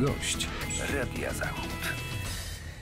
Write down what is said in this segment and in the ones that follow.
gość Radia Zachód.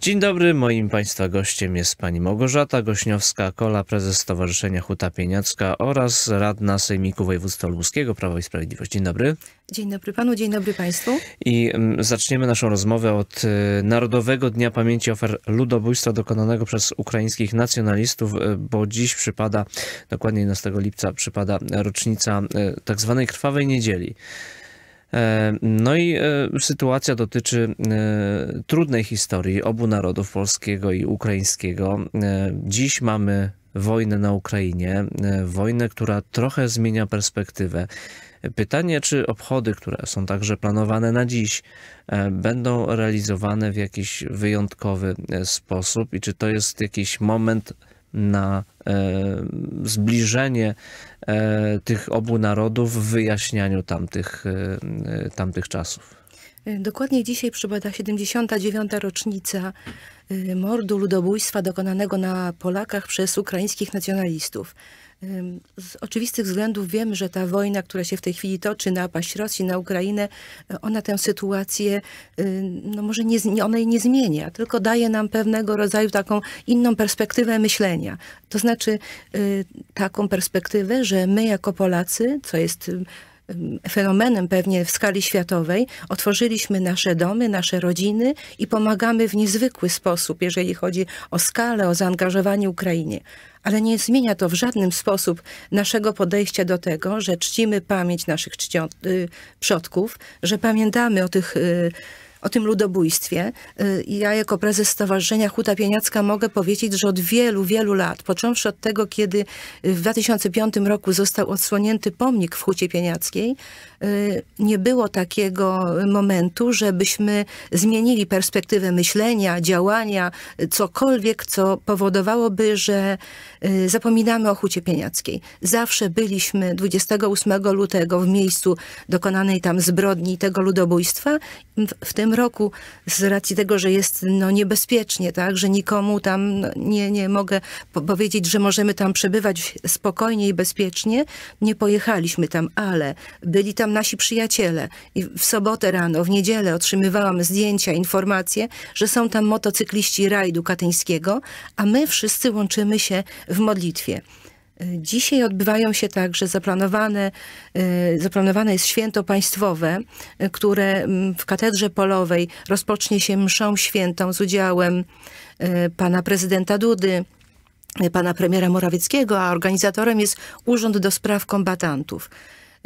Dzień dobry, moim Państwa gościem jest pani Małgorzata Gośniowska-Kola, prezes Stowarzyszenia Huta Pieniacka oraz radna Sejmiku Województwa Lubuskiego Prawo i Sprawiedliwość. Dzień dobry. Dzień dobry panu, dzień dobry państwu. I zaczniemy naszą rozmowę od e, Narodowego Dnia Pamięci Ofiar Ludobójstwa dokonanego przez ukraińskich nacjonalistów, e, bo dziś przypada, dokładnie 11 lipca, przypada rocznica e, tak zwanej Krwawej Niedzieli. E, no i e, sytuacja dotyczy e, trudnej historii obu narodów, polskiego i ukraińskiego. Dziś mamy wojnę na Ukrainie, wojnę, która trochę zmienia perspektywę. Pytanie, czy obchody, które są także planowane na dziś, będą realizowane w jakiś wyjątkowy sposób i czy to jest jakiś moment na e, zbliżenie e, tych obu narodów w wyjaśnianiu tamtych, e, tamtych czasów. Dokładnie dzisiaj przypada 79. rocznica mordu ludobójstwa dokonanego na Polakach przez ukraińskich nacjonalistów. Z oczywistych względów wiem, że ta wojna, która się w tej chwili toczy na paść Rosji, na Ukrainę, y, ona tę sytuację, y, no może nie, ona jej nie zmienia, tylko daje nam pewnego rodzaju taką inną perspektywę myślenia. To znaczy y, taką perspektywę, że my jako Polacy, co jest fenomenem pewnie w skali światowej, otworzyliśmy nasze domy, nasze rodziny i pomagamy w niezwykły sposób, jeżeli chodzi o skalę, o zaangażowanie Ukrainie ale nie zmienia to w żadnym sposób naszego podejścia do tego, że czcimy pamięć naszych czcio- y, przodków, że pamiętamy o tych. Y, o tym ludobójstwie. Y, ja jako prezes Stowarzyszenia Huta Pieniacka mogę powiedzieć, że od wielu, wielu lat, począwszy od tego, kiedy w 2005 roku został odsłonięty pomnik w Hucie Pieniackiej, y, nie było takiego momentu, żebyśmy zmienili perspektywę myślenia, działania, cokolwiek, co powodowałoby, że Y, zapominamy o Hucie Pieniackiej. Zawsze byliśmy 28 lutego w miejscu dokonanej tam zbrodni tego ludobójstwa. W, w tym roku z racji tego, że jest no, niebezpiecznie, tak, że nikomu tam no, nie, nie mogę po powiedzieć, że możemy tam przebywać spokojnie i bezpiecznie, nie pojechaliśmy tam, ale byli tam nasi przyjaciele i w sobotę rano, w niedzielę otrzymywałam zdjęcia, informacje, że są tam motocykliści rajdu katyńskiego, a my wszyscy łączymy się w modlitwie. Y, dzisiaj odbywają się także zaplanowane, y, zaplanowane jest święto państwowe, y, które mm, w katedrze polowej rozpocznie się mszą świętą z udziałem pana prezydenta Dudy, pana premiera Morawieckiego, a organizatorem jest Urząd do Spraw Kombatantów.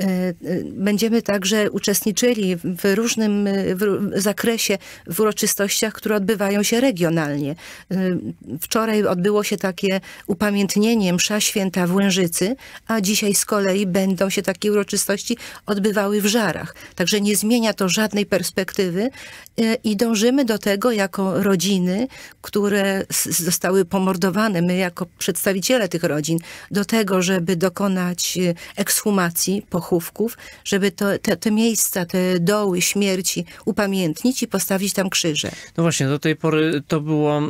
Y, y, będziemy także uczestniczyli w różnym y, zakresie w uroczystościach, które odbywają się regionalnie. Wczoraj odbyło się takie upamiętnienie msza święta w Łężycy, a dzisiaj z kolei będą się takie uroczystości odbywały w Żarach. Także nie zmienia to żadnej perspektywy i dążymy do tego jako rodziny, które zostały pomordowane, my jako przedstawiciele tych rodzin, do tego, żeby dokonać ekshumacji, pochówku, zachówków, żeby to, te, te miejsca, te doły śmierci upamiętnić i postawić tam krzyże. No właśnie, do tej pory to było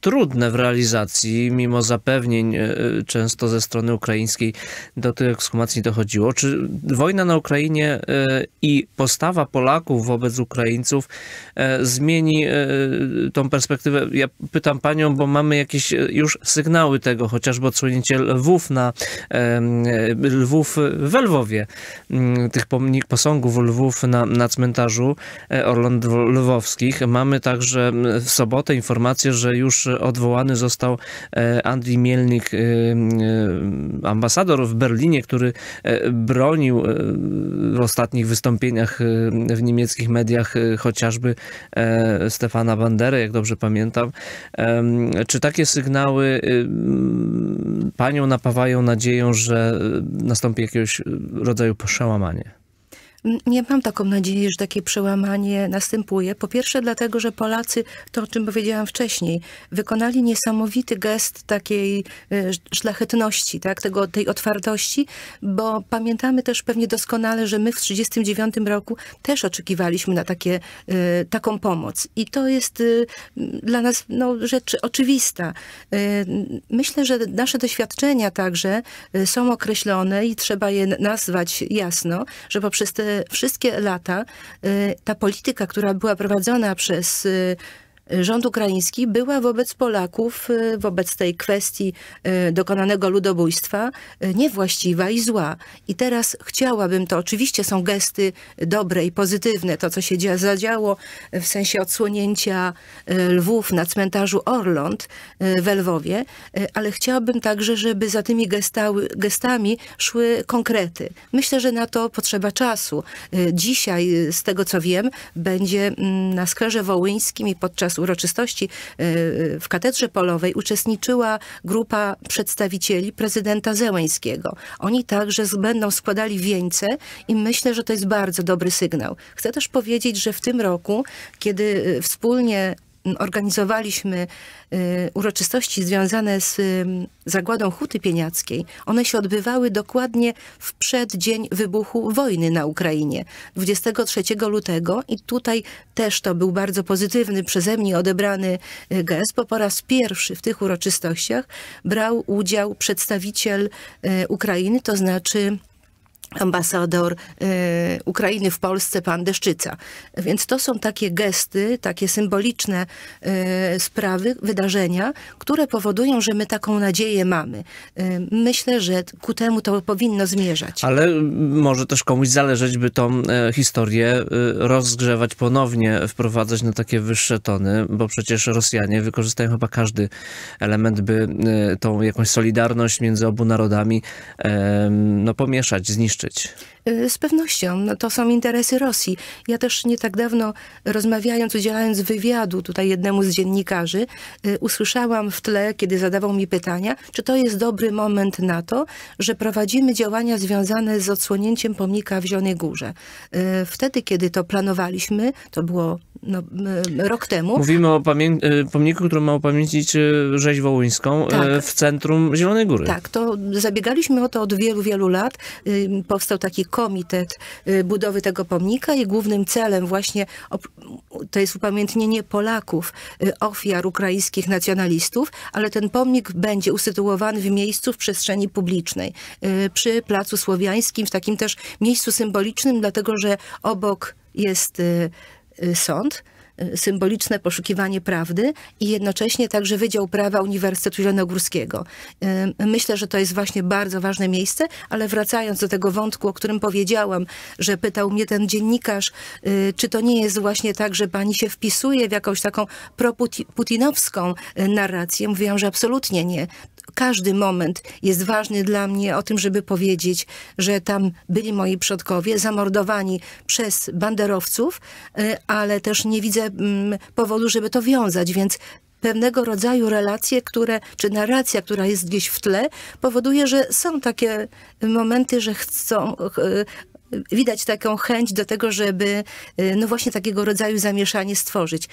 trudne w realizacji, mimo zapewnień e, często ze strony ukraińskiej do tych ekshumacji dochodziło. Czy wojna na Ukrainie e, i postawa Polaków wobec Ukraińców e, zmieni tą perspektywę? Ja pytam panią, bo mamy jakieś już sygnały tego, chociażby odsłonięcie Lwów na Lwów we Lwowie Mm, tych pomnik, posągów lwów na, na cmentarzu e, Orlon Lwowskich. Mamy także w sobotę informację, że już odwołany został e, Andrii Mielnik, e, ambasador w Berlinie, który bronił w ostatnich wystąpieniach w niemieckich mediach chociażby Stefana Bandery, jak dobrze pamiętam. Czy takie sygnały panią napawają nadzieją, że nastąpi jakieś rodzaju poszałamanie. Ja mam taką nadzieję, że takie przełamanie następuje. Po pierwsze dlatego, że Polacy, to o czym powiedziałam wcześniej, wykonali niesamowity gest takiej y, szlachetności, tak? Tego, tej otwartości, bo pamiętamy też pewnie doskonale, że my w 1939 roku też oczekiwaliśmy na takie, y, taką pomoc. I to jest y, dla nas no, rzecz oczywista. Myślę, że nasze doświadczenia także są określone i trzeba je nazwać jasno, że poprzez te Y, wszystkie lata y, ta polityka, która była prowadzona przez y, rząd ukraiński była wobec Polaków, y, wobec tej kwestii y, dokonanego ludobójstwa y, niewłaściwa i zła. I teraz chciałabym to, oczywiście są gesty dobre i pozytywne, to co się zadziało w sensie odsłonięcia Lwów na cmentarzu Orląt w Lwowie, ale chciałabym także, żeby za tymi gestały, gestami szły konkrety. Myślę, że na to potrzeba czasu. Dzisiaj, z tego co wiem, będzie mm, na Skwerze Wołyńskim i podczas podczas uroczystości e, e, w Katedrze Polowej uczestniczyła grupa przedstawicieli prezydenta Zełęńskiego. Oni także będą składali wieńce i myślę, że to jest bardzo dobry sygnał. Chcę też powiedzieć, że w tym roku, kiedy e, wspólnie organizowaliśmy y, uroczystości związane z zagładą Huty Pieniackiej, one się odbywały dokładnie w przeddzień wybuchu wojny na Ukrainie, 23 lutego i tutaj też to był bardzo pozytywny przeze mnie odebrany y, gest, bo po raz pierwszy w tych uroczystościach brał udział przedstawiciel y, Ukrainy, to znaczy ambasador y, Ukrainy w Polsce, pan Deszczyca. Więc to są takie gesty, takie symboliczne y, sprawy, wydarzenia, które powodują, że my taką nadzieję mamy. Y, myślę, że ku temu to powinno zmierzać. Ale może też komuś zależeć, by tą e, historię e, rozgrzewać ponownie, wprowadzać na takie wyższe tony, bo przecież Rosjanie wykorzystają chyba każdy element, by e, tą jakąś solidarność między obu narodami no, pomieszać, zniszczyć zniszczyć. Y, z pewnością no, to są interesy Rosji. Ja też nie tak dawno rozmawiając, udzielając wywiadu tutaj jednemu z dziennikarzy, y, usłyszałam w tle, kiedy zadawał mi pytania, czy to jest dobry moment na to, że prowadzimy działania związane z odsłonięciem pomnika w Zielonej Górze. Y, wtedy, kiedy to planowaliśmy, to było no, rok temu. Mówimy o pomniku, który ma upamiętnić rzeź wołyńską tak. w centrum Zielonej Góry. Tak, to zabiegaliśmy o to od wielu, wielu lat. Powstał taki komitet y, budowy tego pomnika i głównym celem właśnie to jest upamiętnienie Polaków, y, ofiar ukraińskich nacjonalistów, ale ten pomnik będzie usytuowany w miejscu w przestrzeni publicznej, y, przy Placu Słowiańskim, w takim też miejscu symbolicznym, dlatego że obok jest sąd, symboliczne poszukiwanie prawdy i jednocześnie także Wydział Prawa Uniwersytetu Zielonogórskiego. Myślę, że to jest właśnie bardzo ważne miejsce, ale wracając do tego wątku, o którym powiedziałam, że pytał mnie ten dziennikarz, y, czy to nie jest właśnie tak, że pani się wpisuje w jakąś taką proputinowską y, narrację. Mówiłam, że absolutnie nie każdy moment jest ważny dla mnie o tym, żeby powiedzieć, że tam byli moi przodkowie zamordowani przez banderowców, y, ale też nie widzę mm, powodu, żeby to wiązać, więc pewnego rodzaju relacje, które, czy narracja, która jest gdzieś w tle, powoduje, że są takie momenty, że chcą, y, widać taką chęć do tego, żeby y, no właśnie takiego rodzaju zamieszanie stworzyć.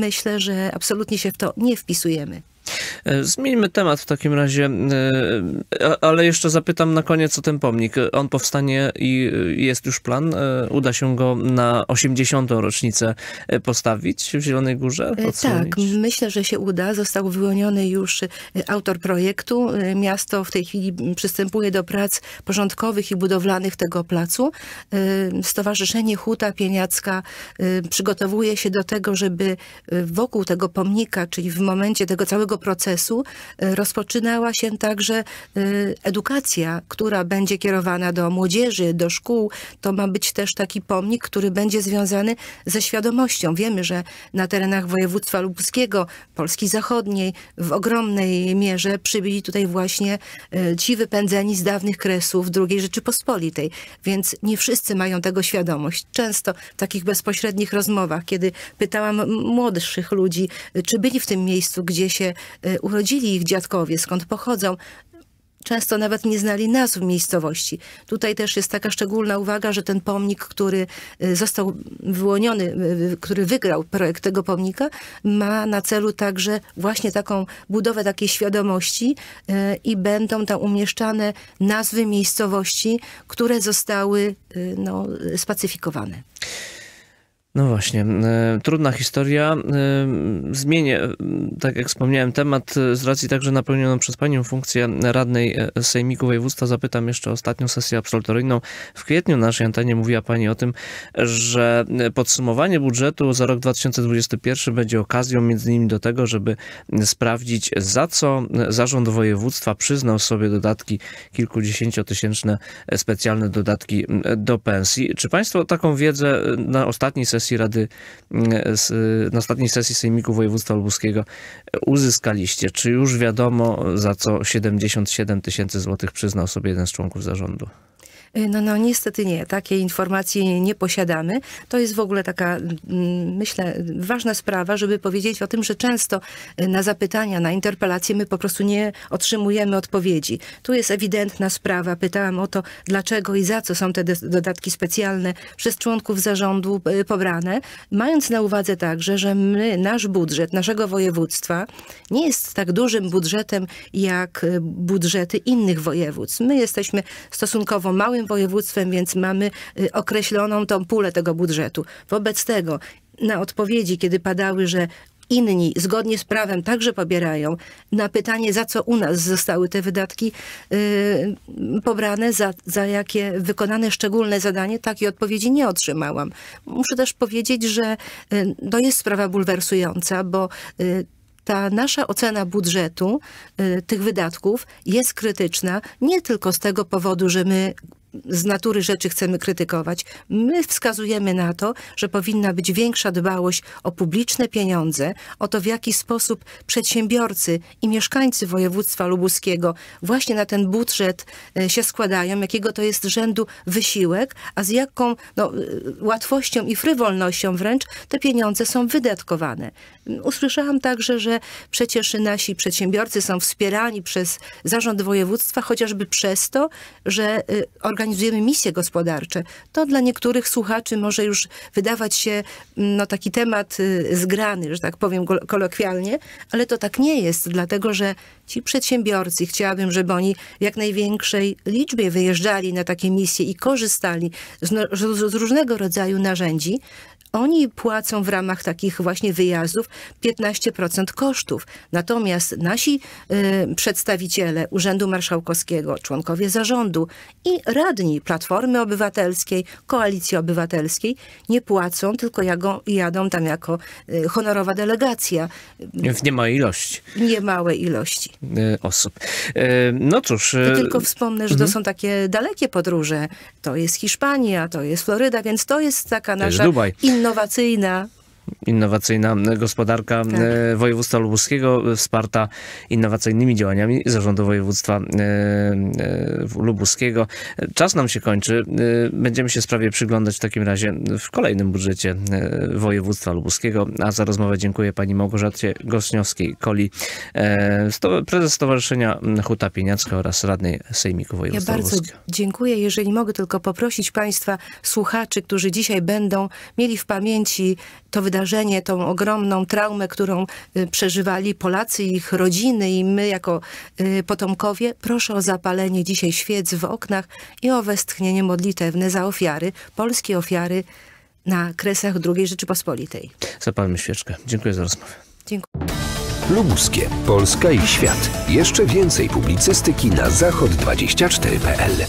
Myślę, że absolutnie się w to nie wpisujemy. E, zmieńmy temat w takim razie, e, ale jeszcze zapytam na koniec o ten pomnik. On powstanie i e, jest już plan. Uda się go na 80. rocznicę postawić w Zielonej Górze? Odsłonić. Tak, myślę, że się uda. Został wyłoniony już autor projektu. Miasto w tej chwili przystępuje do prac porządkowych i budowlanych tego placu. Stowarzyszenie Huta Pieniacka przygotowuje się do tego, żeby wokół tego pomnika, czyli w momencie tego całego tego procesu e, rozpoczynała się także e, edukacja, która będzie kierowana do młodzieży, do szkół. To ma być też taki pomnik, który będzie związany ze świadomością. Wiemy, że na terenach województwa lubuskiego, Polski Zachodniej w ogromnej mierze przybyli tutaj właśnie e, ci wypędzeni z dawnych kresów II Rzeczypospolitej. Więc nie wszyscy mają tego świadomość. Często w takich bezpośrednich rozmowach, kiedy pytałam młodszych ludzi, czy byli w tym miejscu, gdzie się Y, urodzili ich dziadkowie, skąd pochodzą, często nawet nie znali nazw miejscowości. Tutaj też jest taka szczególna uwaga, że ten pomnik, który y, został wyłoniony, y, który wygrał projekt tego pomnika, ma na celu także właśnie taką budowę takiej świadomości i będą tam umieszczane nazwy miejscowości, które zostały no, spacyfikowane. No właśnie, e, trudna historia. E, zmienię, e, tak jak wspomniałem, temat z racji także napełnioną przez Panią funkcję radnej Sejmiku Województwa. Zapytam jeszcze o ostatnią sesję absolutoryjną. W kwietniu naszej antenie mówiła Pani o tym, że podsumowanie budżetu za rok 2021 będzie okazją między innymi do tego, żeby sprawdzić za co zarząd województwa przyznał sobie dodatki kilkudziesięciotysięczne specjalne dodatki do pensji. Czy Państwo taką wiedzę na ostatniej sesji sesji Rady, mm, na ostatniej sesji Sejmiku Województwa Lubuskiego e, uzyskaliście? Czy już wiadomo, za co 77 tysięcy złotych przyznał sobie jeden z członków zarządu? Y, no, no niestety nie, takiej informacji nie posiadamy. To jest w ogóle taka, mm, myślę, ważna sprawa, żeby powiedzieć o tym, że często y, na zapytania, na interpelacje my po prostu nie otrzymujemy odpowiedzi. Tu jest ewidentna sprawa. Pytałam o to, dlaczego i za co są te dodatki specjalne przez członków zarządu y, pobrane, mając na uwadze także, że my, nasz budżet, naszego województwa nie jest tak dużym budżetem jak budżety innych województw. My jesteśmy stosunkowo małym województwem, więc mamy y, określoną tą pulę tego budżetu. Wobec tego na odpowiedzi, kiedy padały, że inni zgodnie z prawem także pobierają. Na pytanie, za co u nas zostały te wydatki yy, pobrane, za, za jakie wykonane szczególne zadanie, takiej odpowiedzi nie otrzymałam. Muszę też powiedzieć, że yy, to jest sprawa bulwersująca, bo yy, ta nasza ocena budżetu, y, tych wydatków jest krytyczna nie tylko z tego powodu, że my z natury rzeczy chcemy krytykować. My wskazujemy na to, że powinna być większa dbałość o publiczne pieniądze, o to w jaki sposób przedsiębiorcy i mieszkańcy województwa lubuskiego właśnie na ten budżet e, się składają, jakiego to jest rzędu wysiłek, a z jaką no, e, łatwością i frywolnością wręcz te pieniądze są wydatkowane. Usłyszałam także, że przecież nasi przedsiębiorcy są wspierani przez zarząd województwa chociażby przez to, że e, organizacje organizujemy misje gospodarcze. To dla niektórych słuchaczy może już wydawać się mm, no, taki temat y, zgrany, że tak powiem kolokwialnie, ale to tak nie jest, dlatego że ci przedsiębiorcy, chciałabym, żeby oni jak największej liczbie wyjeżdżali na takie misje i korzystali z, no, z różnego rodzaju narzędzi, oni płacą w ramach takich właśnie wyjazdów 15% kosztów. Natomiast nasi y, przedstawiciele Urzędu Marszałkowskiego, członkowie zarządu i radni Platformy Obywatelskiej, Koalicji Obywatelskiej nie płacą, tylko jadą, jadą tam jako y, honorowa delegacja. W niemałej ilości. Niemałej ilości. Y, osób. Y, no cóż. To y, tylko wspomnę, że to mhm. są takie dalekie podróże. To jest Hiszpania, to jest Floryda, więc to jest taka nasza jest Dubaj. inna innowacyjna innowacyjna gospodarka tak. E, województwa lubuskiego, e, wsparta innowacyjnymi działaniami zarządu województwa e, lubuskiego. Czas nam się kończy. Będziemy się sprawie przyglądać w takim razie w kolejnym budżecie województwa lubuskiego, a za rozmowę dziękuję pani Małgorzacie Gosniowskiej-Koli, prezes Stowarzyszenia Huta Pieniacka oraz radnej Sejmiku Województwa Ja bardzo Lubuskiego. dziękuję. Jeżeli mogę tylko poprosić państwa słuchaczy, którzy dzisiaj będą mieli w pamięci to wydarzenie, wydarzenie, tą ogromną traumę, którą y, przeżywali Polacy, ich rodziny i my jako y, potomkowie, proszę o zapalenie dzisiaj świec w oknach i o westchnienie modlitewne za ofiary, polskie ofiary na kresach II Rzeczypospolitej. Zapalmy świeczkę. Dziękuję za rozmowę. Dziękuję. Lubuskie. Polska i świat. Jeszcze więcej publicystyki na zachod24.pl